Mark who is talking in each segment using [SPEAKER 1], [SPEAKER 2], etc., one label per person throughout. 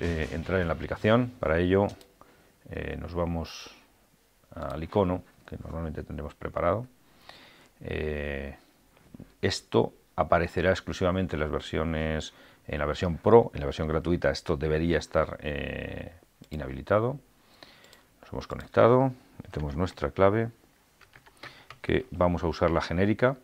[SPEAKER 1] Eh, entrar en la aplicación. Para ello eh, nos vamos al icono que normalmente tendremos preparado. Eh, esto aparecerá exclusivamente en las versiones, en la versión Pro, en la versión gratuita esto debería estar inhabilitado. Nos hemos conectado, metemos nuestra clave, que vamos a usar la genérica,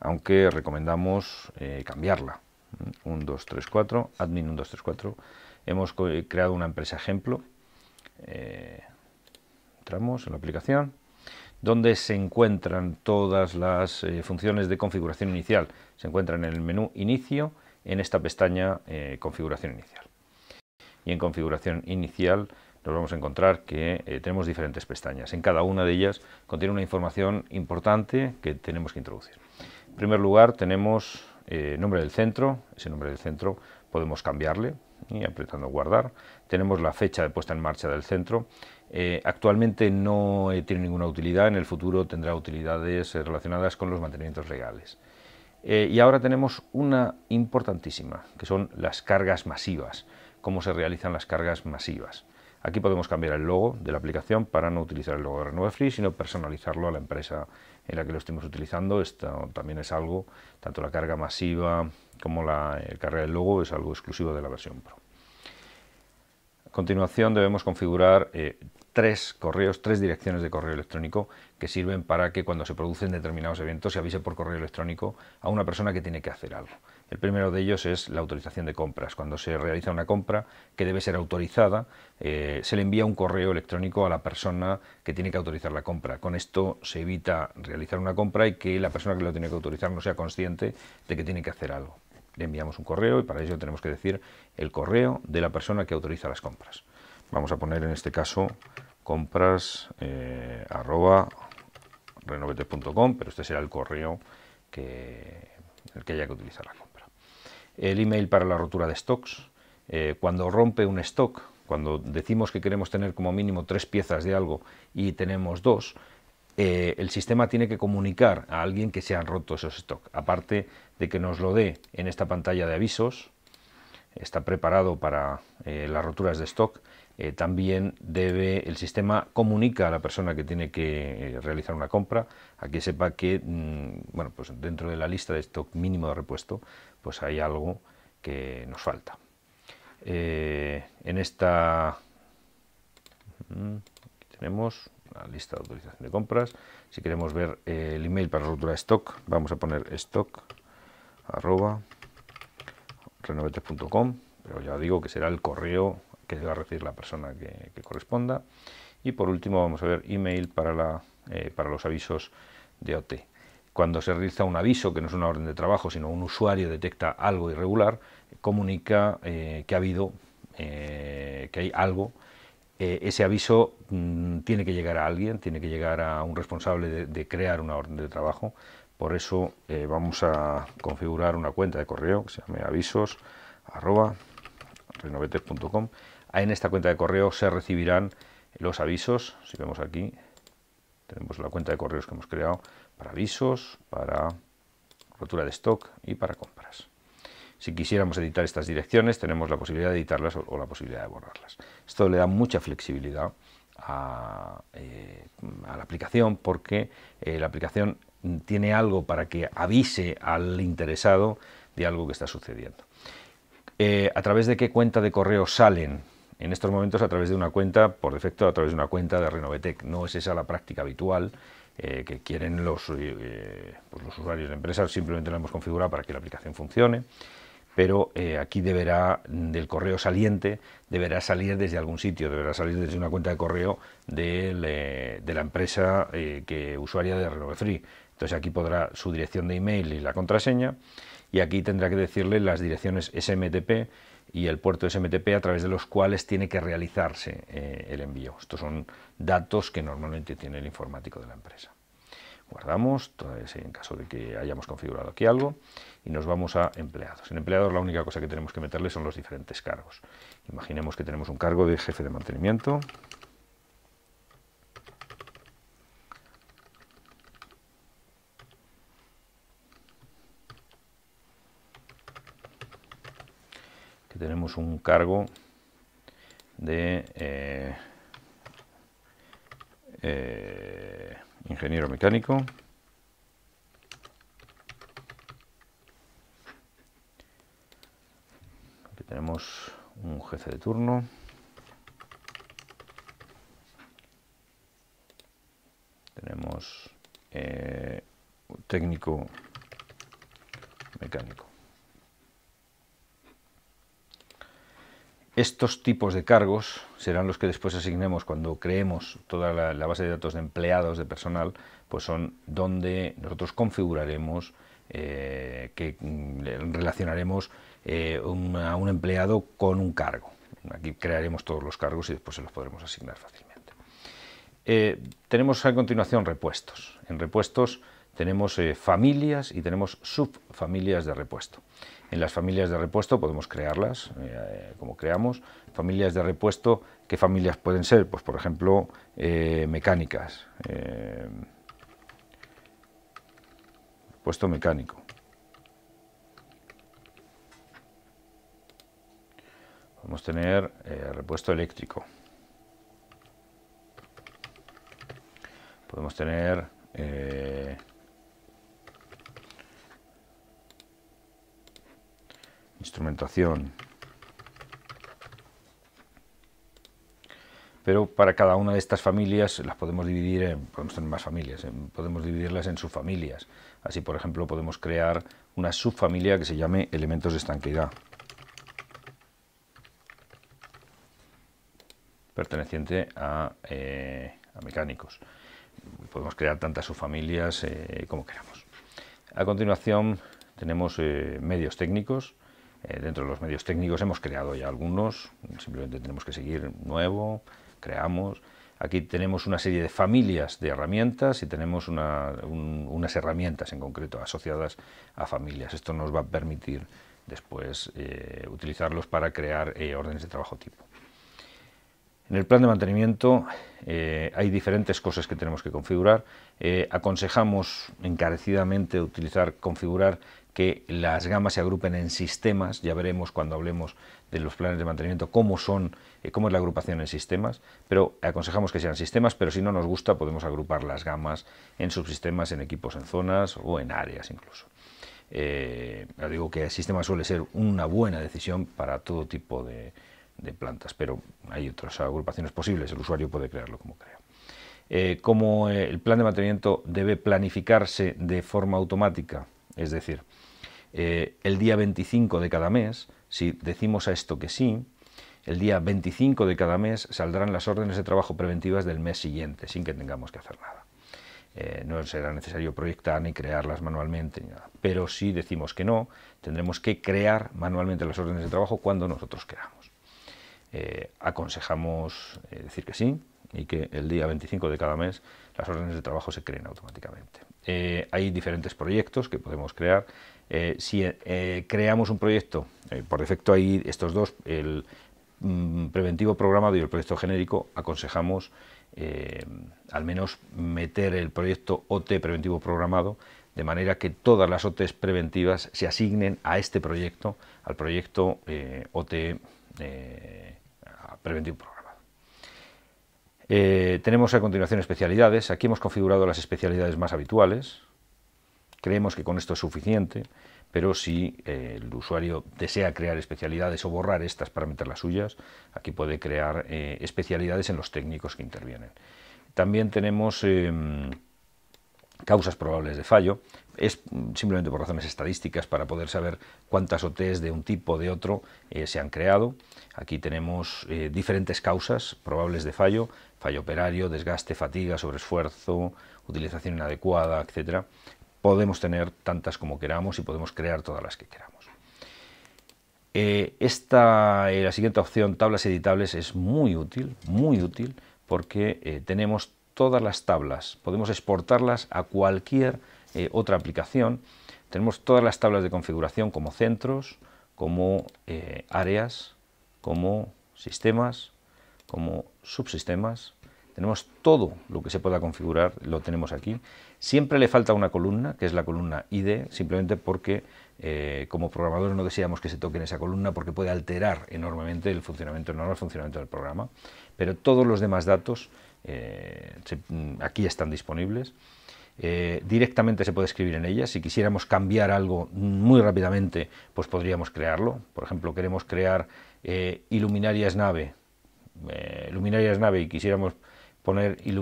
[SPEAKER 1] aunque recomendamos cambiarla. 1, 2, 3, 4, admin 1, 2, 3, 4 Hemos eh, creado una empresa ejemplo. Eh, entramos en la aplicación donde se encuentran todas las eh, funciones de configuración inicial. Se encuentran en el menú Inicio, en esta pestaña Configuración inicial. Y en Configuración inicial nos vamos a encontrar que tenemos diferentes pestañas. En cada una de ellas contiene una información importante que tenemos que introducir. En primer lugar tenemos el nombre del centro. Ese nombre del centro podemos cambiarle y apretando guardar, tenemos la fecha de puesta en marcha del centro. Eh, actualmente no eh, tiene ninguna utilidad, en el futuro tendrá utilidades eh, relacionadas con los mantenimientos legales. y ahora tenemos una importantísima, que son las cargas masivas, cómo se realizan las cargas masivas. Aquí podemos cambiar el logo de la aplicación para no utilizar el logo de Renova Free, sino personalizarlo a la empresa en la que lo estemos utilizando. Esto también es algo, tanto la carga masiva como la, el eh, carrera del logo es algo exclusivo de la versión Pro. A continuación debemos configurar eh, tres correos, tres direcciones de correo electrónico que sirven para que cuando se producen determinados eventos se avise por correo electrónico a una persona que tiene que hacer algo. El primero de ellos es la autorización de compras. Cuando se realiza una compra que debe ser autorizada, eh, se le envía un correo electrónico a la persona que tiene que autorizar la compra. Con esto se evita realizar una compra y que la persona que lo tiene que autorizar no sea consciente de que tiene que hacer algo. Le enviamos un correo y para ello tenemos que decir el correo de la persona que autoriza las compras. Vamos a poner en este caso compras eh, pero este será el correo que, el que haya que utilizar la compra. El email para la rotura de stocks. Eh, cuando rompe un stock, cuando decimos que queremos tener como mínimo tres piezas de algo y tenemos dos, eh, el sistema tiene que comunicar a alguien que se han roto esos stock, Aparte de que nos lo dé en esta pantalla de avisos, está preparado para eh, las roturas de stock, eh, también debe, el sistema comunica a la persona que tiene que realizar una compra, a que sepa que mm, bueno, pues dentro de la lista de stock mínimo de repuesto pues hay algo que nos falta. en esta... Mm, aquí tenemos lista de autorización de compras. Si queremos ver eh, el email para la ruptura de stock, vamos a poner stock arroba pero ya digo que será el correo que va a recibir la persona que, corresponda. Y por último vamos a ver email para, la, eh, para los avisos de OT. Cuando se realiza un aviso, que no es una orden de trabajo, sino un usuario detecta algo irregular, comunica eh, que ha habido, que hay algo eh, ese aviso mm, tiene que llegar a alguien, tiene que llegar a un responsable de, crear una orden de trabajo. Por eso eh, vamos a configurar una cuenta de correo que se llame avisos En esta cuenta de correo se recibirán los avisos. Si vemos aquí, tenemos la cuenta de correos que hemos creado para avisos, para rotura de stock y para compra. Si quisiéramos editar estas direcciones, tenemos la posibilidad de editarlas o, la posibilidad de borrarlas. Esto le da mucha flexibilidad a, eh, la aplicación porque eh, la aplicación tiene algo para que avise al interesado de algo que está sucediendo. Eh, ¿A través de qué cuenta de correo salen? En estos momentos a través de una cuenta, por defecto a través de una cuenta de Renovetec. No es esa la práctica habitual que quieren los, pues los usuarios de empresas. Simplemente la hemos configurado para que la aplicación funcione pero eh, aquí deberá, mm, del correo saliente, deberá salir desde algún sitio, deberá salir desde una cuenta de correo eh, de la empresa eh, que usuaria de Renove Free. Entonces aquí podrá su dirección de email y la contraseña, y aquí tendrá que decirle las direcciones SMTP y el puerto SMTP a través de los cuales tiene que realizarse el envío. Estos son datos que normalmente tiene el informático de la empresa guardamos, en caso de que hayamos configurado aquí algo, y nos vamos a empleados. En empleados la única cosa que tenemos que meterle son los diferentes cargos. Imaginemos que tenemos un cargo de jefe de mantenimiento, que tenemos un cargo de... Eh, eh, ingeniero mecánico. Aquí tenemos un jefe de turno. Tenemos eh, técnico mecánico. Estos tipos de cargos serán los que después asignemos cuando creemos toda la, base de datos de empleados, de personal, pues son donde nosotros configuraremos, eh, que mm, relacionaremos eh, a un empleado con un cargo. Aquí crearemos todos los cargos y después se los podremos asignar fácilmente. Eh, tenemos a continuación repuestos. En repuestos tenemos familias y tenemos subfamilias de repuesto. En las familias de repuesto podemos crearlas, eh, como creamos. Familias de repuesto, ¿qué familias pueden ser? Pues por ejemplo, eh, mecánicas. repuesto eh, mecánico. Podemos tener repuesto eléctrico. Podemos tener instrumentación. Pero para cada una de estas familias las podemos dividir en, más familias, podemos dividirlas en subfamilias. Así, por ejemplo, podemos crear una subfamilia que se llame elementos de estanqueidad. perteneciente a, eh, mecánicos. Podemos crear tantas subfamilias eh, como queramos. A continuación tenemos eh, medios técnicos, eh, dentro de los medios técnicos hemos creado ya algunos, simplemente tenemos que seguir nuevo, creamos. Aquí tenemos una serie de familias de herramientas y tenemos unas herramientas en concreto asociadas a familias. Esto nos va a permitir después eh, utilizarlos para crear eh, órdenes de trabajo tipo. En el plan de mantenimiento hay diferentes cosas que tenemos que configurar. aconsejamos encarecidamente utilizar, configurar que las gamas se agrupen en sistemas, ya veremos cuando hablemos de los planes de mantenimiento cómo son, eh, cómo es la agrupación en sistemas, pero aconsejamos que sean sistemas, pero si no nos gusta podemos agrupar las gamas en subsistemas, en equipos, en zonas o en áreas incluso. Eh, digo que el sistema suele ser una buena decisión para todo tipo de, plantas, pero hay otras agrupaciones posibles, el usuario puede crearlo como crea. Como eh, ¿Cómo el plan de mantenimiento debe planificarse de forma automática? Es decir, eh, el día 25 de cada mes, si decimos a esto que sí, el día 25 de cada mes saldrán las órdenes de trabajo preventivas del mes siguiente, sin que tengamos que hacer nada. Eh, no será necesario proyectar ni crearlas manualmente, nada. pero si decimos que no, tendremos que crear manualmente las órdenes de trabajo cuando nosotros queramos. Eh, aconsejamos decir que sí y que el día 25 de cada mes las órdenes de trabajo se creen automáticamente. Eh, hay diferentes proyectos que podemos crear. Eh, si eh, creamos un proyecto, por defecto hay estos dos, el mm, preventivo programado y el proyecto genérico, aconsejamos al menos meter el proyecto OT preventivo programado de manera que todas las OTs preventivas se asignen a este proyecto, al proyecto OT preventivo programado. Eh, tenemos a continuación especialidades. Aquí hemos configurado las especialidades más habituales. Creemos que con esto es suficiente, pero si eh, el usuario desea crear especialidades o borrar estas para meter las suyas, aquí puede crear eh, especialidades en los técnicos que intervienen. También tenemos em, causas probables de fallo. Es simplemente por razones estadísticas para poder saber cuántas OTs de un tipo o de otro se han creado. Aquí tenemos diferentes causas probables de fallo fallo operario, desgaste, fatiga, sobreesfuerzo, utilización inadecuada, etc. Podemos tener tantas como queramos y podemos crear todas las que queramos. Eh, esta, eh, la siguiente opción, tablas editables, es muy útil, muy útil, porque eh, tenemos todas las tablas, podemos exportarlas a cualquier otra aplicación. Tenemos todas las tablas de configuración como centros, como áreas, como sistemas, como subsistemas, tenemos todo lo que se pueda configurar, lo tenemos aquí. Siempre le falta una columna, que es la columna ID, simplemente porque eh, como programadores no deseamos que se toque en esa columna porque puede alterar enormemente el funcionamiento, el normal funcionamiento del programa. Pero todos los demás datos eh, mm, aquí están disponibles. Eh, directamente se puede escribir en ella. Si quisiéramos cambiar algo muy rápidamente, pues podríamos crearlo. Por ejemplo, queremos crear eh, iluminarias nave eh, luminarias nave y quisiéramos poner eh,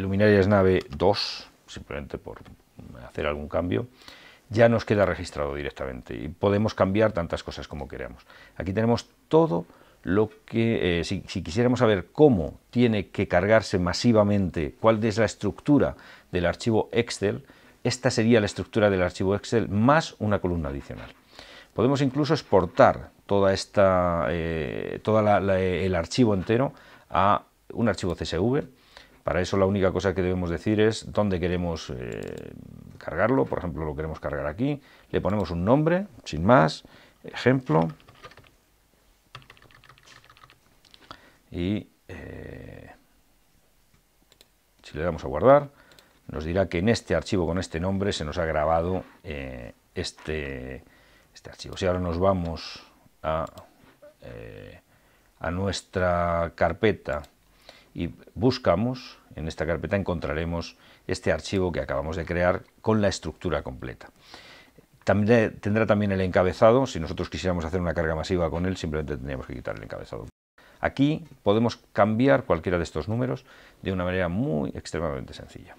[SPEAKER 1] luminarias nave 2, simplemente por hacer algún cambio, ya nos queda registrado directamente y podemos cambiar tantas cosas como queramos. Aquí tenemos todo lo que, eh, si, si, quisiéramos saber cómo tiene que cargarse masivamente, cuál es la estructura del archivo Excel, esta sería la estructura del archivo Excel más una columna adicional. Podemos incluso exportar toda esta, eh, todo eh, el archivo entero a un archivo CSV. Para eso la única cosa que debemos decir es dónde queremos eh, cargarlo. Por ejemplo, lo queremos cargar aquí. Le ponemos un nombre, sin más. Ejemplo. Y si le damos a guardar, nos dirá que en este archivo con este nombre se nos ha grabado este este archivo. Si ahora nos vamos eh, a, nuestra carpeta y buscamos, en esta carpeta encontraremos este archivo que acabamos de crear con la estructura completa. tendrá también el encabezado, si nosotros quisiéramos hacer una carga masiva con él, simplemente tendríamos que quitar el encabezado. Aquí podemos cambiar cualquiera de estos números de una manera muy extremadamente sencilla.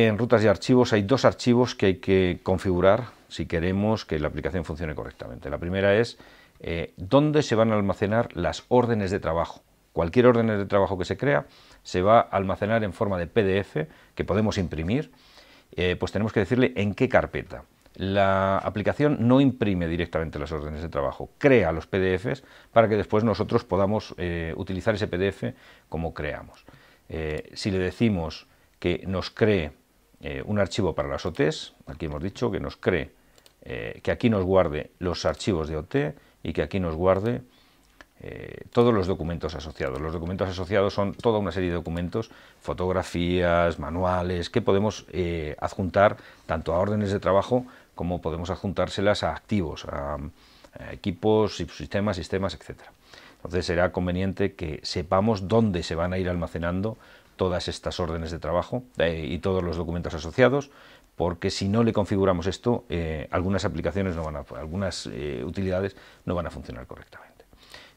[SPEAKER 1] En rutas y archivos hay dos archivos que hay que configurar si queremos que la aplicación funcione correctamente. La primera es eh, dónde se van a almacenar las órdenes de trabajo. Cualquier orden de trabajo que se crea se va a almacenar en forma de PDF que podemos imprimir, eh, pues tenemos que decirle en qué carpeta. La aplicación no imprime directamente las órdenes de trabajo, crea los PDFs para que después nosotros podamos eh, utilizar ese PDF como creamos. si le decimos que nos cree eh, un archivo para las OTs, aquí hemos dicho que nos cree, eh, que aquí nos guarde los archivos de OT y que aquí nos guarde eh, todos los documentos asociados. Los documentos asociados son toda una serie de documentos, fotografías, manuales, que podemos adjuntar tanto a órdenes de trabajo como podemos adjuntárselas a activos, a, equipos, subsistemas, sistemas, etc. Entonces será conveniente que sepamos dónde se van a ir almacenando todas estas órdenes de trabajo eh, y todos los documentos asociados, porque si no le configuramos esto, eh, algunas aplicaciones, no van a, algunas eh, utilidades no van a funcionar correctamente.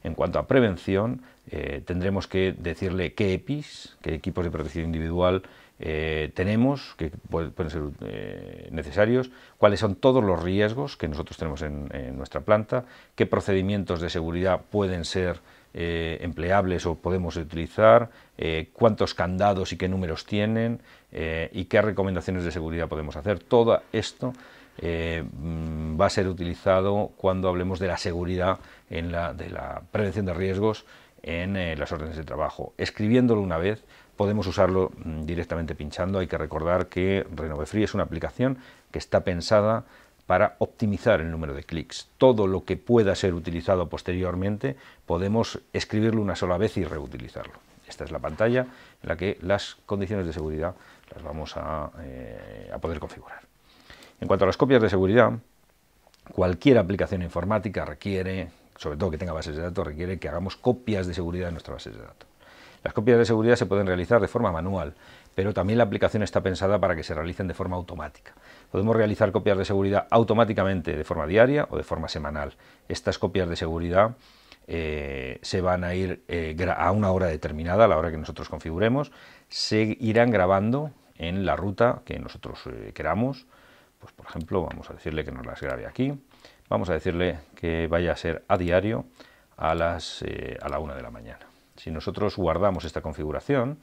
[SPEAKER 1] En cuanto a prevención, tendremos que decirle qué EPIs, qué equipos de protección individual tenemos, que pueden ser necesarios, cuáles son todos los riesgos que nosotros tenemos en, en nuestra planta, qué procedimientos de seguridad pueden ser eh, empleables o podemos utilizar, eh, cuántos candados y qué números tienen eh, y qué recomendaciones de seguridad podemos hacer. Todo esto mm, va a ser utilizado cuando hablemos de la seguridad en la, de la prevención de riesgos en las órdenes de trabajo. Escribiéndolo una vez, podemos usarlo mm, directamente pinchando. Hay que recordar que Renovefree es una aplicación que está pensada para optimizar el número de clics. Todo lo que pueda ser utilizado posteriormente podemos escribirlo una sola vez y reutilizarlo. Esta es la pantalla en la que las condiciones de seguridad las vamos a, eh, poder configurar. En cuanto a las copias de seguridad, cualquier aplicación informática requiere, sobre todo que tenga bases de datos, requiere que hagamos copias de seguridad de nuestras bases de datos. Las copias de seguridad se pueden realizar de forma manual, pero también la aplicación está pensada para que se realicen de forma automática. Podemos realizar copias de seguridad automáticamente de forma diaria o de forma semanal. Estas copias de seguridad eh, se van a ir eh, a una hora determinada, a la hora que nosotros configuremos, se irán grabando en la ruta que nosotros eh, queramos. Pues por ejemplo, vamos a decirle que nos las grabe aquí. Vamos a decirle que vaya a ser a diario a las a la una de la mañana. Si nosotros guardamos esta configuración,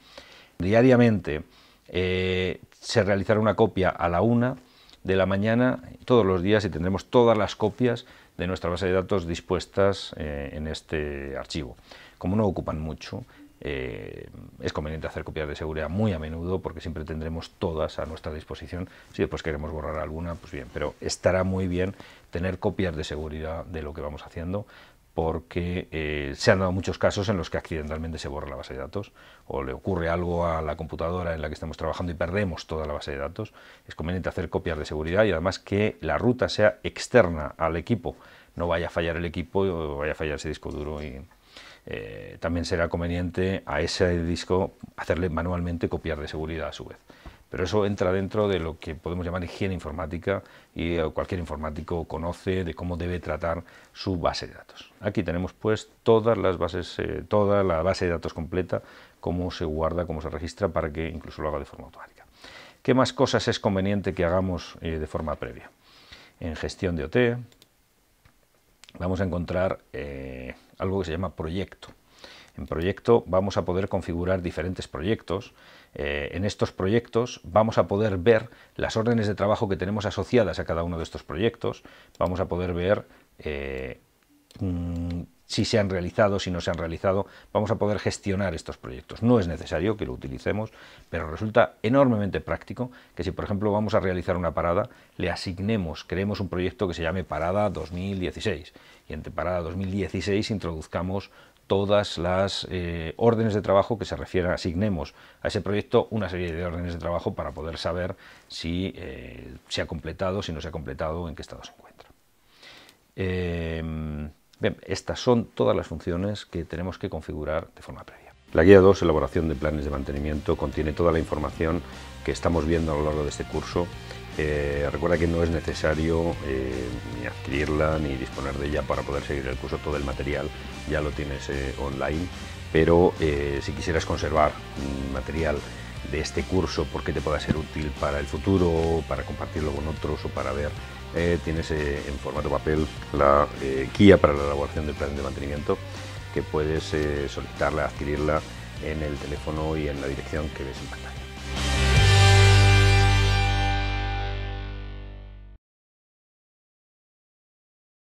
[SPEAKER 1] diariamente eh, se realizará una copia a la una de la mañana todos los días y tendremos todas las copias de nuestra base de datos dispuestas eh, en este archivo. Como no ocupan mucho, eh, es conveniente hacer copias de seguridad muy a menudo porque siempre tendremos todas a nuestra disposición. Si después queremos borrar alguna, pues bien, pero estará muy bien tener copias de seguridad de lo que vamos haciendo porque eh, se han dado muchos casos en los que accidentalmente se borra la base de datos o le ocurre algo a la computadora en la que estamos trabajando y perdemos toda la base de datos. Es conveniente hacer copias de seguridad y además que la ruta sea externa al equipo, no vaya a fallar el equipo o vaya a fallar ese disco duro y, eh, también será conveniente a ese disco hacerle manualmente copias de seguridad a su vez. Pero eso entra dentro de lo que podemos llamar higiene informática y eh, cualquier informático conoce de cómo debe tratar su base de datos. Aquí tenemos pues todas las bases, eh, toda la base de datos completa, cómo se guarda, cómo se registra para que incluso lo haga de forma automática. ¿Qué más cosas es conveniente que hagamos eh, de forma previa? En gestión de OT vamos a encontrar algo que se llama proyecto. En proyecto vamos a poder configurar diferentes proyectos. Eh, en estos proyectos vamos a poder ver las órdenes de trabajo que tenemos asociadas a cada uno de estos proyectos. Vamos a poder ver eh, mm, si se han realizado, si no se han realizado, vamos a poder gestionar estos proyectos. No es necesario que lo utilicemos, pero resulta enormemente práctico que si, por ejemplo, vamos a realizar una parada, le asignemos, creemos un proyecto que se llame Parada 2016 y entre Parada 2016 introduzcamos todas las eh, órdenes de trabajo que se refieran, asignemos a ese proyecto una serie de órdenes de trabajo para poder saber si eh, se ha completado, si no se ha completado, en qué estado se encuentra. Em, bien, estas son todas las funciones que tenemos que configurar de forma previa. La guía 2, elaboración de planes de mantenimiento, contiene toda la información que estamos viendo a lo largo de este curso. Eh, recuerda que no es necesario adquirirla ni disponer de ella para poder seguir el curso. Todo el material ya lo tienes eh, online, pero eh, si quisieras conservar mm, material de este curso porque te pueda ser útil para el futuro, para compartirlo con otros o para ver, eh, tienes en formato papel la guía para la elaboración del plan de mantenimiento que puedes solicitarla, adquirirla en el teléfono y en la dirección que ves en pantalla.